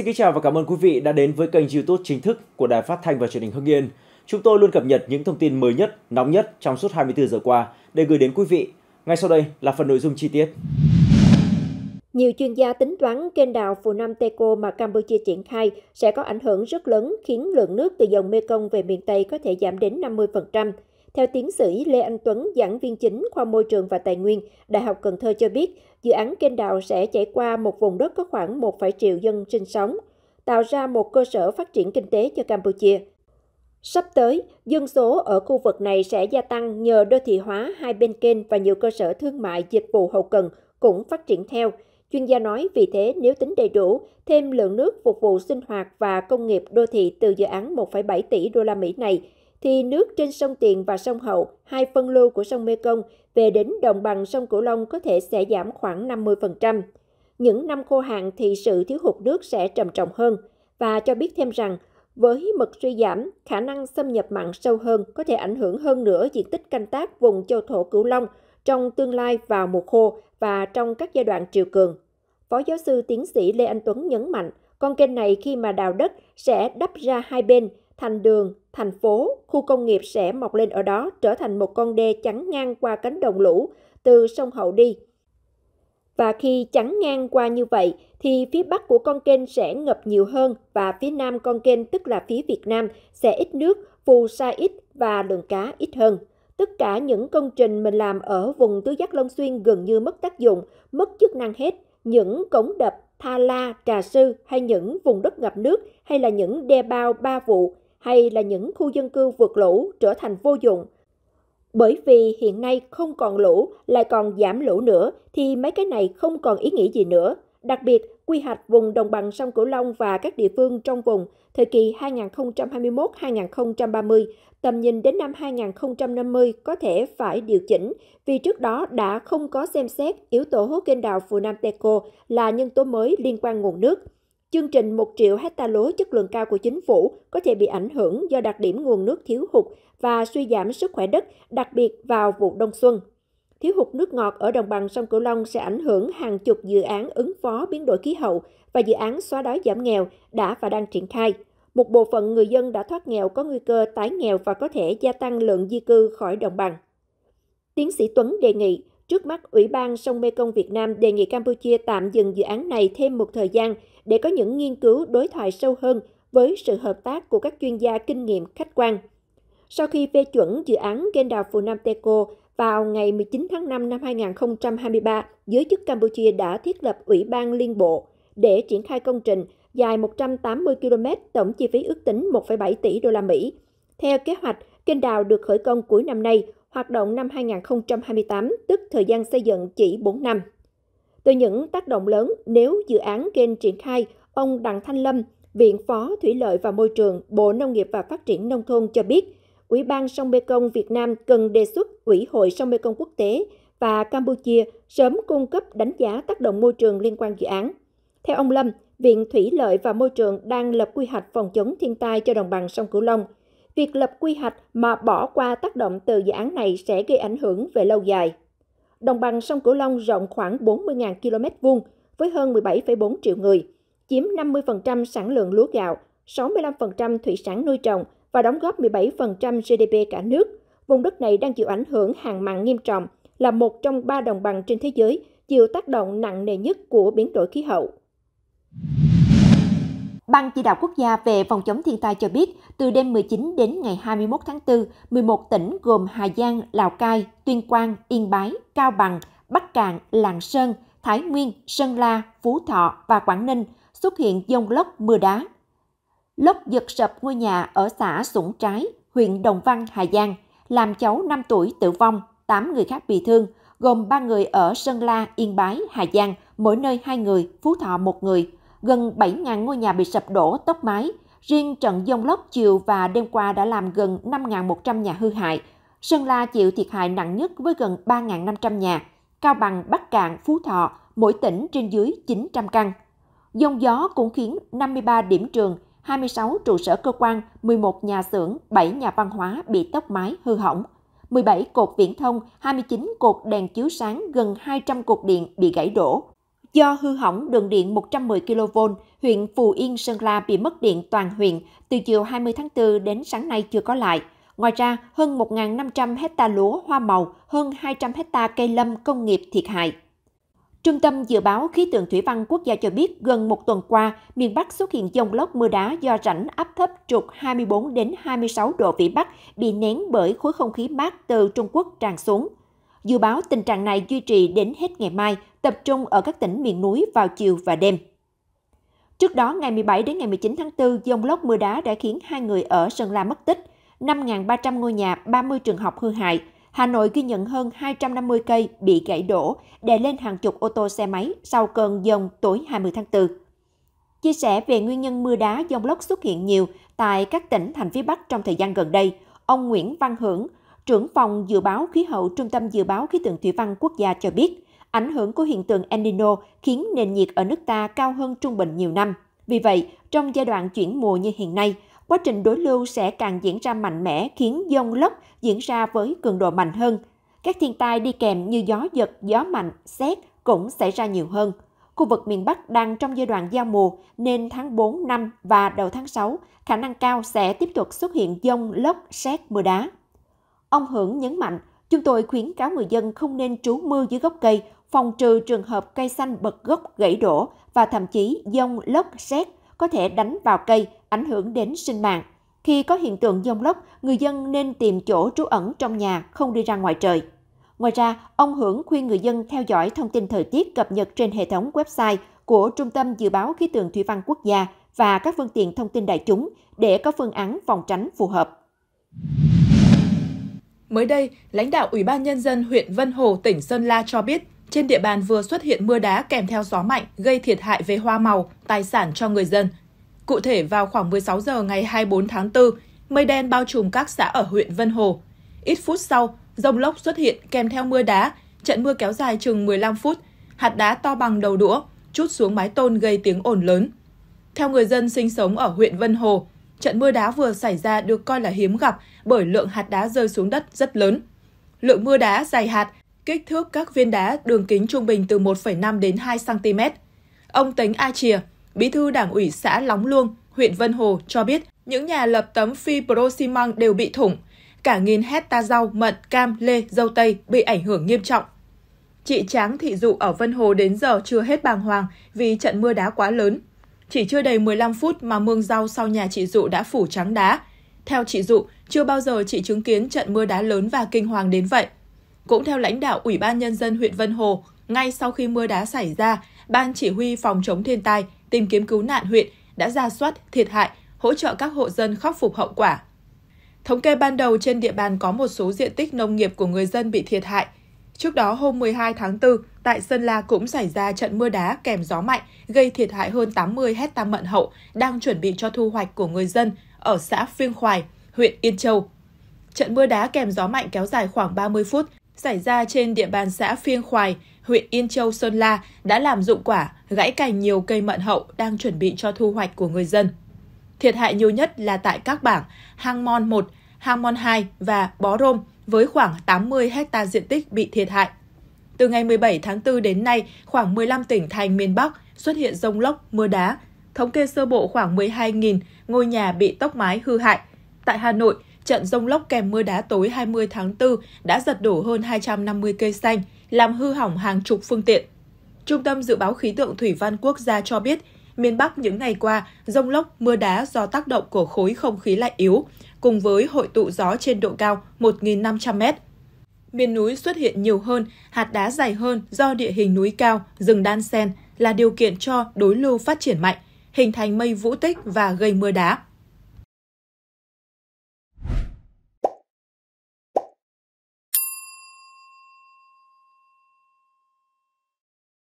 Xin kính chào và cảm ơn quý vị đã đến với kênh YouTube chính thức của Đài Phát thanh và Truyền hình Hưng Yên. Chúng tôi luôn cập nhật những thông tin mới nhất, nóng nhất trong suốt 24 giờ qua để gửi đến quý vị. Ngay sau đây là phần nội dung chi tiết. Nhiều chuyên gia tính toán kênh đào Phù Nam Teco mà Campuchia triển khai sẽ có ảnh hưởng rất lớn khiến lượng nước từ dòng Mekong về miền Tây có thể giảm đến 50%. Theo tiến sĩ Lê Anh Tuấn, giảng viên chính khoa môi trường và tài nguyên, Đại học Cần Thơ cho biết, dự án kênh đào sẽ chảy qua một vùng đất có khoảng 1, triệu dân sinh sống, tạo ra một cơ sở phát triển kinh tế cho Campuchia. Sắp tới, dân số ở khu vực này sẽ gia tăng nhờ đô thị hóa hai bên kênh và nhiều cơ sở thương mại dịch vụ hậu cần cũng phát triển theo. Chuyên gia nói vì thế nếu tính đầy đủ, thêm lượng nước phục vụ sinh hoạt và công nghiệp đô thị từ dự án 1,7 tỷ đô la Mỹ này, thì nước trên sông Tiền và sông Hậu, hai phân lưu của sông Mekong, về đến đồng bằng sông Cửu Long có thể sẽ giảm khoảng 50%. Những năm khô hạn thì sự thiếu hụt nước sẽ trầm trọng hơn và cho biết thêm rằng với mực suy giảm, khả năng xâm nhập mặn sâu hơn có thể ảnh hưởng hơn nữa diện tích canh tác vùng châu thổ Cửu Long trong tương lai vào mùa khô và trong các giai đoạn triều cường. Phó giáo sư tiến sĩ Lê Anh Tuấn nhấn mạnh, con kênh này khi mà đào đất sẽ đắp ra hai bên thành đường, thành phố, khu công nghiệp sẽ mọc lên ở đó trở thành một con đê chắn ngang qua cánh đồng lũ từ sông Hậu đi. Và khi chắn ngang qua như vậy thì phía bắc của con kênh sẽ ngập nhiều hơn và phía nam con kênh tức là phía Việt Nam sẽ ít nước, phù sa ít và lượng cá ít hơn. Tất cả những công trình mình làm ở vùng tứ giác Long Xuyên gần như mất tác dụng, mất chức năng hết. Những cống đập, tha la, trà sư hay những vùng đất ngập nước hay là những đe bao ba vụ hay là những khu dân cư vượt lũ trở thành vô dụng. Bởi vì hiện nay không còn lũ, lại còn giảm lũ nữa, thì mấy cái này không còn ý nghĩa gì nữa. Đặc biệt, quy hoạch vùng đồng bằng sông Cửu Long và các địa phương trong vùng thời kỳ 2021-2030, tầm nhìn đến năm 2050 có thể phải điều chỉnh vì trước đó đã không có xem xét yếu tố kênh đào Phù Nam Teco là nhân tố mới liên quan nguồn nước. Chương trình 1 triệu hecta lúa chất lượng cao của chính phủ có thể bị ảnh hưởng do đặc điểm nguồn nước thiếu hụt và suy giảm sức khỏe đất, đặc biệt vào vụ đông xuân. Thiếu hụt nước ngọt ở đồng bằng sông Cửu Long sẽ ảnh hưởng hàng chục dự án ứng phó biến đổi khí hậu và dự án xóa đói giảm nghèo đã và đang triển khai. Một bộ phận người dân đã thoát nghèo có nguy cơ tái nghèo và có thể gia tăng lượng di cư khỏi đồng bằng. Tiến sĩ Tuấn đề nghị Trước mắt, Ủy ban Sông Mekong Việt Nam đề nghị Campuchia tạm dừng dự án này thêm một thời gian để có những nghiên cứu đối thoại sâu hơn với sự hợp tác của các chuyên gia kinh nghiệm khách quan. Sau khi phê chuẩn dự án kênh đào Phù Nam Teco vào ngày 19 tháng 5 năm 2023, giới chức Campuchia đã thiết lập Ủy ban Liên Bộ để triển khai công trình dài 180 km tổng chi phí ước tính 1,7 tỷ đô la Mỹ. Theo kế hoạch, kênh đào được khởi công cuối năm nay, hoạt động năm 2028, tức thời gian xây dựng chỉ 4 năm. Từ những tác động lớn nếu dự án kênh triển khai, ông Đặng Thanh Lâm, Viện Phó Thủy lợi và Môi trường, Bộ Nông nghiệp và Phát triển Nông thôn cho biết, Ủy ban sông Mekong Việt Nam cần đề xuất Ủy hội sông Mekong Quốc tế và Campuchia sớm cung cấp đánh giá tác động môi trường liên quan dự án. Theo ông Lâm, Viện Thủy lợi và Môi trường đang lập quy hoạch phòng chống thiên tai cho đồng bằng sông Cửu Long. Việc lập quy hoạch mà bỏ qua tác động từ dự án này sẽ gây ảnh hưởng về lâu dài đồng bằng sông Cửu Long rộng khoảng 40.000 km vuông với hơn 17,4 triệu người, chiếm 50% sản lượng lúa gạo, 65% thủy sản nuôi trồng và đóng góp 17% GDP cả nước. Vùng đất này đang chịu ảnh hưởng hạn mặn nghiêm trọng, là một trong ba đồng bằng trên thế giới chịu tác động nặng nề nhất của biến đổi khí hậu. Ban chỉ đạo quốc gia về phòng chống thiên tai cho biết, từ đêm 19 đến ngày 21 tháng 4, 11 tỉnh gồm Hà Giang, Lào Cai, Tuyên Quang, Yên Bái, Cao Bằng, Bắc Cạn, Lạng Sơn, Thái Nguyên, Sơn La, Phú Thọ và Quảng Ninh xuất hiện dông lốc mưa đá. Lốc giật sập ngôi nhà ở xã Sủng Trái, huyện Đồng Văn, Hà Giang, làm cháu 5 tuổi tử vong, 8 người khác bị thương, gồm 3 người ở Sơn La, Yên Bái, Hà Giang, mỗi nơi 2 người, Phú Thọ 1 người – gần 7.000 ngôi nhà bị sập đổ, tốc mái. Riêng trận dông lốc chiều và đêm qua đã làm gần 5.100 nhà hư hại. Sơn La chịu thiệt hại nặng nhất với gần 3.500 nhà. Cao Bằng, Bắc Cạn, Phú Thọ, mỗi tỉnh trên dưới 900 căn. Dông gió cũng khiến 53 điểm trường, 26 trụ sở cơ quan, 11 nhà xưởng, 7 nhà văn hóa bị tốc mái hư hỏng. 17 cột viễn thông, 29 cột đèn chiếu sáng, gần 200 cột điện bị gãy đổ. Do hư hỏng đường điện 110 kV, huyện Phù Yên, Sơn La bị mất điện toàn huyện từ chiều 20 tháng 4 đến sáng nay chưa có lại. Ngoài ra, hơn 1.500 hecta lúa hoa màu, hơn 200 hecta cây lâm công nghiệp thiệt hại. Trung tâm Dự báo Khí tượng Thủy văn Quốc gia cho biết gần một tuần qua, miền Bắc xuất hiện dông lốc mưa đá do rãnh áp thấp trục 24 đến 26 độ Vĩ Bắc bị nén bởi khối không khí mát từ Trung Quốc tràn xuống. Dự báo tình trạng này duy trì đến hết ngày mai, tập trung ở các tỉnh miền núi vào chiều và đêm. Trước đó, ngày 17 đến ngày 19 tháng 4, dông lốc mưa đá đã khiến hai người ở Sơn La mất tích, 5.300 ngôi nhà, 30 trường học hư hại. Hà Nội ghi nhận hơn 250 cây bị gãy đổ, đè lên hàng chục ô tô xe máy sau cơn dông tối 20 tháng 4. Chia sẻ về nguyên nhân mưa đá dông lốc xuất hiện nhiều tại các tỉnh thành phía Bắc trong thời gian gần đây, ông Nguyễn Văn Hưởng, trưởng phòng dự báo khí hậu Trung tâm Dự báo Khí tượng Thủy văn Quốc gia cho biết, ảnh hưởng của hiện tượng El Nino khiến nền nhiệt ở nước ta cao hơn trung bình nhiều năm. Vì vậy, trong giai đoạn chuyển mùa như hiện nay, quá trình đối lưu sẽ càng diễn ra mạnh mẽ khiến dông lốc diễn ra với cường độ mạnh hơn. Các thiên tai đi kèm như gió giật, gió mạnh, xét cũng xảy ra nhiều hơn. Khu vực miền Bắc đang trong giai đoạn giao mùa nên tháng 4, năm và đầu tháng 6 khả năng cao sẽ tiếp tục xuất hiện dông, lốc, xét, mưa đá. Ông Hưởng nhấn mạnh, chúng tôi khuyến cáo người dân không nên trú mưa dưới gốc cây, phòng trừ trường hợp cây xanh bật gốc gãy đổ và thậm chí dông lốc xét có thể đánh vào cây, ảnh hưởng đến sinh mạng. Khi có hiện tượng dông lốc, người dân nên tìm chỗ trú ẩn trong nhà, không đi ra ngoài trời. Ngoài ra, ông Hưởng khuyên người dân theo dõi thông tin thời tiết cập nhật trên hệ thống website của Trung tâm Dự báo Khí tượng Thủy văn Quốc gia và các phương tiện thông tin đại chúng để có phương án phòng tránh phù hợp. Mới đây, lãnh đạo Ủy ban Nhân dân huyện Vân Hồ, tỉnh Sơn La cho biết, trên địa bàn vừa xuất hiện mưa đá kèm theo gió mạnh gây thiệt hại về hoa màu, tài sản cho người dân. Cụ thể, vào khoảng 16 giờ ngày 24 tháng 4, mây đen bao trùm các xã ở huyện Vân Hồ. Ít phút sau, rông lốc xuất hiện kèm theo mưa đá, trận mưa kéo dài chừng 15 phút, hạt đá to bằng đầu đũa, chút xuống mái tôn gây tiếng ồn lớn. Theo người dân sinh sống ở huyện Vân Hồ, trận mưa đá vừa xảy ra được coi là hiếm gặp bởi lượng hạt đá rơi xuống đất rất lớn. Lượng mưa đá dày hạt, kích thước các viên đá đường kính trung bình từ 1,5 đến 2 cm. Ông Tánh A Chìa, bí thư đảng ủy xã Lóng Luông, huyện Vân Hồ cho biết những nhà lập tấm phi xi măng đều bị thủng, cả nghìn hecta rau, mận, cam, lê, dâu tây bị ảnh hưởng nghiêm trọng. Chị Tráng Thị Dụ ở Vân Hồ đến giờ chưa hết bàng hoàng vì trận mưa đá quá lớn, chỉ chưa đầy 15 phút mà mương rau sau nhà chị Dụ đã phủ trắng đá. Theo chị Dụ, chưa bao giờ chị chứng kiến trận mưa đá lớn và kinh hoàng đến vậy. Cũng theo lãnh đạo Ủy ban Nhân dân huyện Vân Hồ, ngay sau khi mưa đá xảy ra, Ban Chỉ huy Phòng chống thiên tai, tìm kiếm cứu nạn huyện đã ra soát, thiệt hại, hỗ trợ các hộ dân khắc phục hậu quả. Thống kê ban đầu trên địa bàn có một số diện tích nông nghiệp của người dân bị thiệt hại. Trước đó hôm 12 tháng 4, Tại Sơn La cũng xảy ra trận mưa đá kèm gió mạnh, gây thiệt hại hơn 80 hecta mận hậu đang chuẩn bị cho thu hoạch của người dân ở xã Phiêng Khoài, huyện Yên Châu. Trận mưa đá kèm gió mạnh kéo dài khoảng 30 phút, xảy ra trên địa bàn xã Phiêng Khoài, huyện Yên Châu, Sơn La đã làm dụng quả, gãy cành nhiều cây mận hậu đang chuẩn bị cho thu hoạch của người dân. Thiệt hại nhiều nhất là tại các bảng Hang Mon 1, Hang Mon 2 và Bó Rôm với khoảng 80 hecta diện tích bị thiệt hại. Từ ngày 17 tháng 4 đến nay, khoảng 15 tỉnh thành miền Bắc xuất hiện rông lốc, mưa đá. Thống kê sơ bộ khoảng 12.000 ngôi nhà bị tốc mái hư hại. Tại Hà Nội, trận rông lốc kèm mưa đá tối 20 tháng 4 đã giật đổ hơn 250 cây xanh, làm hư hỏng hàng chục phương tiện. Trung tâm Dự báo Khí tượng Thủy văn Quốc gia cho biết, miền Bắc những ngày qua, rông lốc, mưa đá do tác động của khối không khí lạnh yếu, cùng với hội tụ gió trên độ cao 1.500 mét miền núi xuất hiện nhiều hơn, hạt đá dày hơn do địa hình núi cao, rừng đan xen là điều kiện cho đối lưu phát triển mạnh, hình thành mây vũ tích và gây mưa đá.